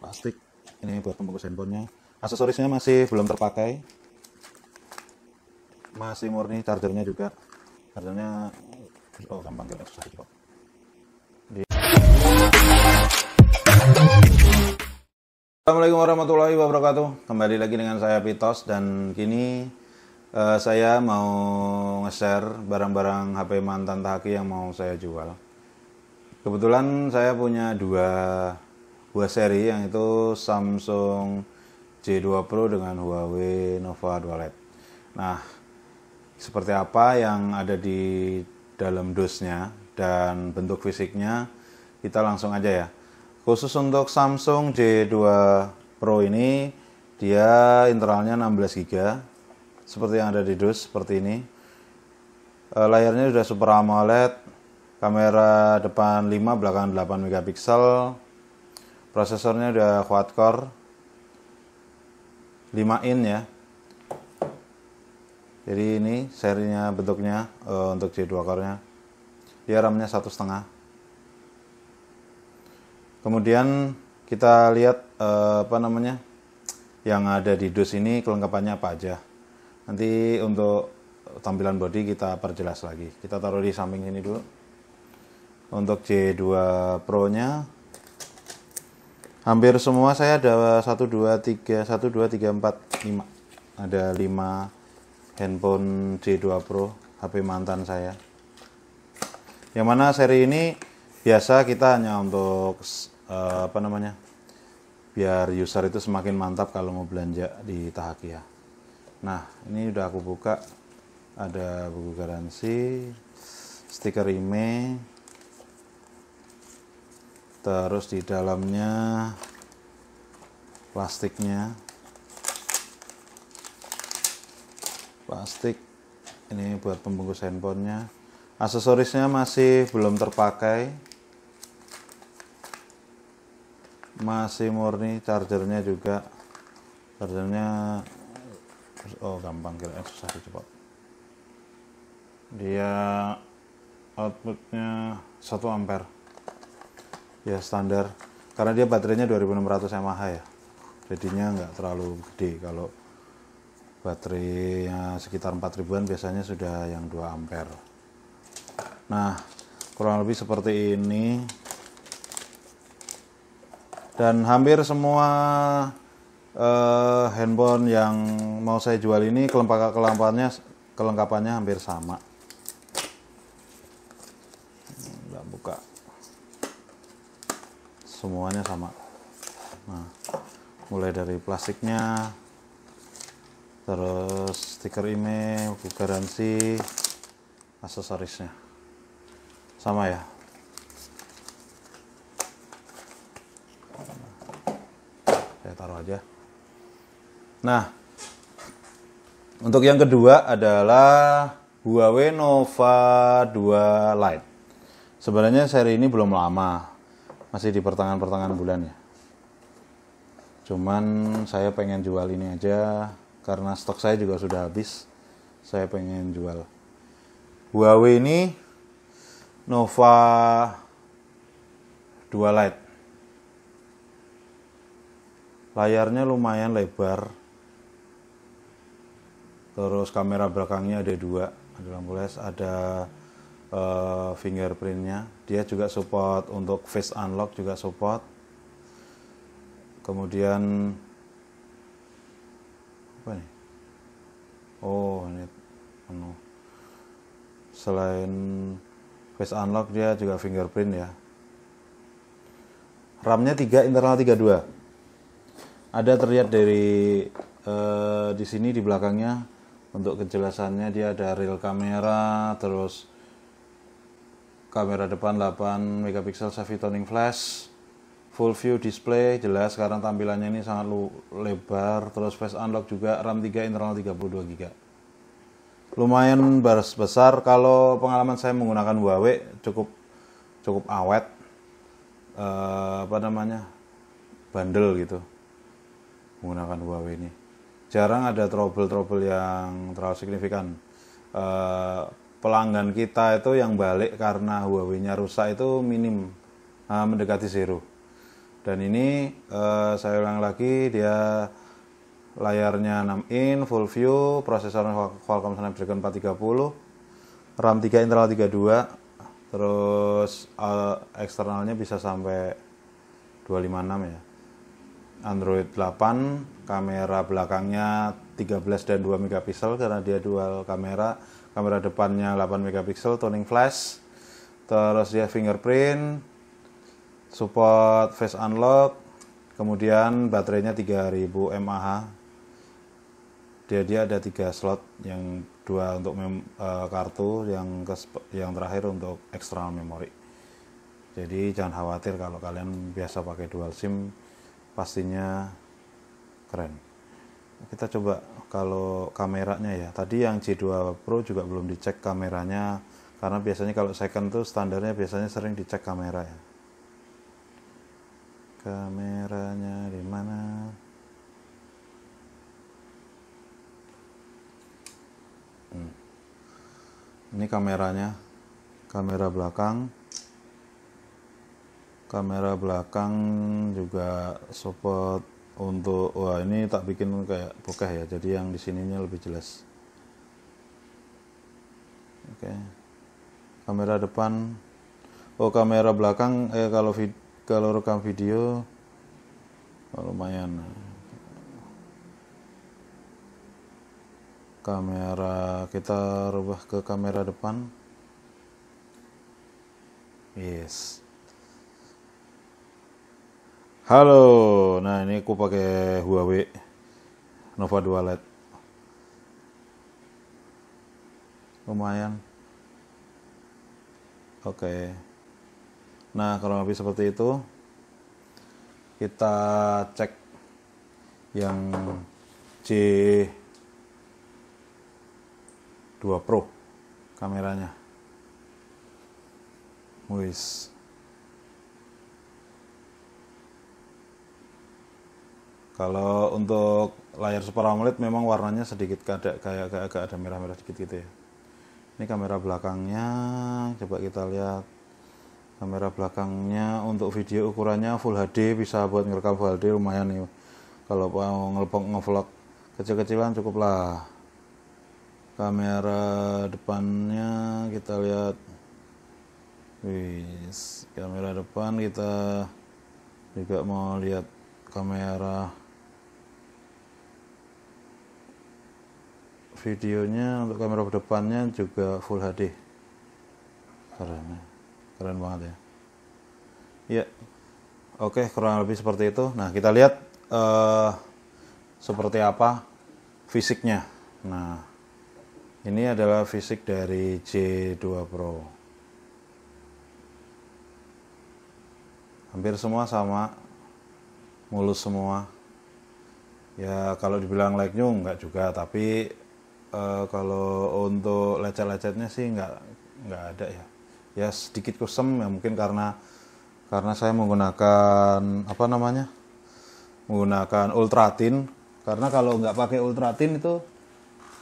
plastik ini buat pembungkus handphonenya aksesorisnya masih belum terpakai masih murni chargernya juga chargernya oh gampang kita susah juga Assalamualaikum warahmatullahi wabarakatuh. Kembali lagi dengan saya Pitos dan kini uh, saya mau nge-share barang-barang HP mantan Tahaki yang mau saya jual. Kebetulan saya punya dua buah seri yang itu Samsung J2 Pro dengan Huawei Nova 2 LED. Nah, seperti apa yang ada di dalam dusnya dan bentuk fisiknya kita langsung aja ya. Khusus untuk Samsung J2 Pro ini dia internalnya 16 GB seperti yang ada di dus seperti ini. Eh, layarnya sudah Super AMOLED, kamera depan 5 belakang 8 megapiksel. Prosesornya sudah quad core 5 in ya. Jadi ini serinya bentuknya uh, untuk J2 core-nya. Dia RAM-nya satu setengah. Kemudian kita lihat eh, apa namanya yang ada di dus ini kelengkapannya apa aja. Nanti untuk tampilan body kita perjelas lagi. Kita taruh di samping sini dulu. Untuk J2 Pro-nya hampir semua saya ada 1 2 3 1 2 3 4 5. Ada 5 handphone J2 Pro HP mantan saya. Yang mana seri ini biasa kita hanya untuk uh, apa namanya biar user itu semakin mantap kalau mau belanja di Tahakia nah ini udah aku buka ada buku garansi stiker IME terus di dalamnya plastiknya plastik ini buat pembungkus handphonenya aksesorisnya masih belum terpakai masih murni chargernya juga chargernya oh gampang kira susah cepat dia outputnya 1 ampere ya standar karena dia baterainya 2600 mAh ya jadinya nggak terlalu gede kalau baterainya sekitar 4000an biasanya sudah yang 2 ampere nah kurang lebih seperti ini dan hampir semua uh, handphone yang mau saya jual ini kelengkapannya kelengkapannya hampir sama nggak buka semuanya sama nah mulai dari plastiknya terus stiker email garansi aksesorisnya sama ya taruh aja. Nah, untuk yang kedua adalah Huawei Nova 2 Lite. Sebenarnya seri ini belum lama, masih di pertengahan-pertengahan bulan ya. Cuman saya pengen jual ini aja karena stok saya juga sudah habis. Saya pengen jual. Huawei ini Nova 2 Lite layarnya lumayan lebar terus kamera belakangnya ada dua ada lampu LED ada uh, fingerprintnya dia juga support untuk face unlock juga support kemudian apa nih oh ini penuh selain face unlock dia juga fingerprint ya RAM-nya 3 internal 32 ada terlihat dari eh, di sini di belakangnya untuk kejelasannya dia ada real kamera terus kamera depan 8 megapiksel selfie toning flash full view display jelas sekarang tampilannya ini sangat lebar terus face unlock juga RAM 3 internal 32 GB lumayan baris besar kalau pengalaman saya menggunakan Huawei cukup cukup awet eh, apa namanya bandel gitu menggunakan Huawei ini jarang ada trouble-trouble yang terlalu signifikan uh, pelanggan kita itu yang balik karena Huawei-nya rusak itu minim uh, mendekati zero dan ini uh, saya ulang lagi dia layarnya 6 in full view prosesor Qualcomm Snapdragon 430 RAM 3 internal 32 terus uh, eksternalnya bisa sampai 256 ya Android 8 kamera belakangnya 13 dan 2 megapiksel karena dia dual kamera kamera depannya 8 megapiksel toning flash terus dia fingerprint support face unlock kemudian baterainya 3000 mAh dia dia ada tiga slot yang dua untuk mem, eh, kartu yang ke, yang terakhir untuk external memory jadi jangan khawatir kalau kalian biasa pakai dual sim pastinya keren kita coba kalau kameranya ya tadi yang J2 Pro juga belum dicek kameranya karena biasanya kalau second tuh standarnya biasanya sering dicek kamera ya kameranya di mana hmm. ini kameranya kamera belakang kamera belakang juga support untuk wah ini tak bikin kayak bokeh ya jadi yang di sininya lebih jelas oke okay. kamera depan oh kamera belakang eh kalau vid kalau rekam video oh, lumayan kamera kita rubah ke kamera depan yes Halo, nah ini aku pakai Huawei Nova 2 LED. Lumayan. Oke. Nah, kalau lebih seperti itu kita cek yang C 2 Pro kameranya. Wis. Kalau untuk layar Super AMOLED memang warnanya sedikit ada kayak kayak agak ada merah-merah sedikit gitu ya. Ini kamera belakangnya, coba kita lihat kamera belakangnya untuk video ukurannya Full HD bisa buat ngerekam Full HD lumayan nih. Kalau mau ngelpok ngevlog kecil-kecilan cukup lah. Kamera depannya kita lihat. Wih, kamera depan kita juga mau lihat kamera videonya untuk kamera depannya juga full HD keren ya. keren banget ya ya oke kurang lebih seperti itu nah kita lihat uh, seperti apa fisiknya nah ini adalah fisik dari J2 Pro hampir semua sama mulus semua ya kalau dibilang like enggak juga tapi uh, kalau untuk lecet-lecetnya sih nggak nggak ada ya ya sedikit kusam ya mungkin karena karena saya menggunakan apa namanya menggunakan ultratin karena kalau nggak pakai ultratin itu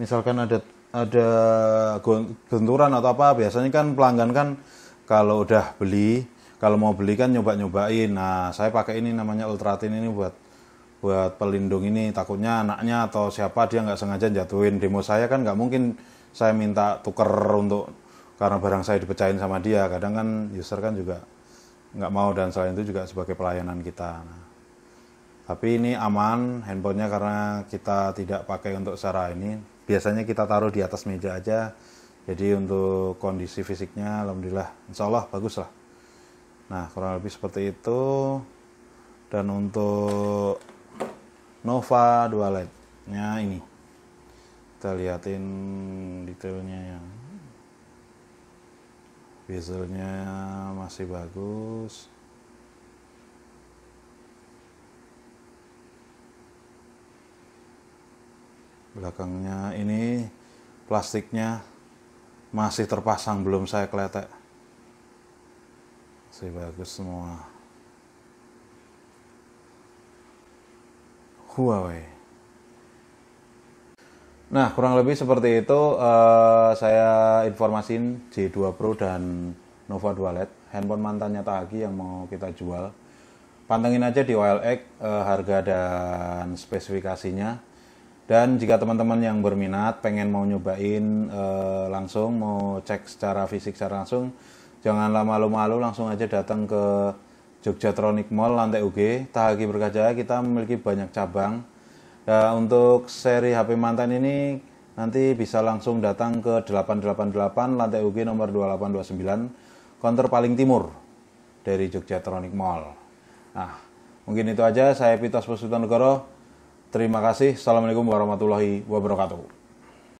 misalkan ada ada benturan atau apa biasanya kan pelanggan kan kalau udah beli kalau mau beli kan nyoba nyobain nah saya pakai ini namanya ultratin ini buat buat pelindung ini takutnya anaknya atau siapa dia nggak sengaja jatuhin demo saya kan nggak mungkin saya minta tuker untuk karena barang saya dipecahin sama dia kadang kan user kan juga nggak mau dan selain itu juga sebagai pelayanan kita nah, tapi ini aman handphonenya karena kita tidak pakai untuk secara ini biasanya kita taruh di atas meja aja jadi untuk kondisi fisiknya alhamdulillah insya Allah bagus lah nah kurang lebih seperti itu dan untuk Nova dua led nya ini kita liatin detailnya ya bezelnya masih bagus belakangnya ini plastiknya masih terpasang belum saya kletek masih bagus semua Huawei. Nah, kurang lebih seperti itu uh, saya informasin J2 Pro dan Nova 2 LED, handphone mantannya Tahaki yang mau kita jual. Pantengin aja di OLX uh, eh, harga dan spesifikasinya. Dan jika teman-teman yang berminat pengen mau nyobain uh, langsung, mau cek secara fisik secara langsung, jangan lama-lama lalu langsung aja datang ke Jogja Tronic Mall lantai UG Tahaki Berkaca kita memiliki banyak cabang ya, untuk seri HP mantan ini nanti bisa langsung datang ke 888 lantai UG nomor 2829 konter paling timur dari Jogja Tronic Mall nah mungkin itu aja saya Pitas Pesutan Negoro Terima kasih. Assalamualaikum warahmatullahi wabarakatuh.